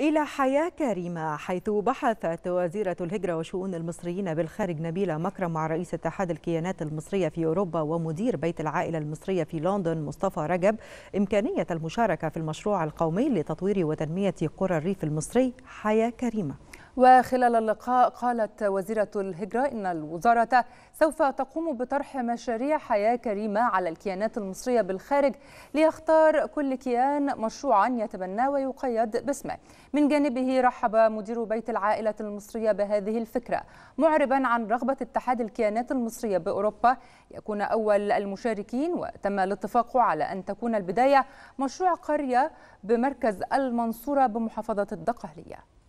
إلى حياة كريمة حيث بحثت وزيرة الهجرة وشؤون المصريين بالخارج نبيلة مكرم مع رئيس اتحاد الكيانات المصرية في أوروبا ومدير بيت العائلة المصرية في لندن مصطفى رجب إمكانية المشاركة في المشروع القومي لتطوير وتنمية قرى الريف المصري حياة كريمة وخلال اللقاء قالت وزيرة الهجرة إن الوزارة سوف تقوم بطرح مشاريع حياة كريمة على الكيانات المصرية بالخارج ليختار كل كيان مشروعا يتبناه ويقيد باسمه من جانبه رحب مدير بيت العائلة المصرية بهذه الفكرة معربا عن رغبة اتحاد الكيانات المصرية بأوروبا يكون أول المشاركين وتم الاتفاق على أن تكون البداية مشروع قرية بمركز المنصورة بمحافظة الدقهلية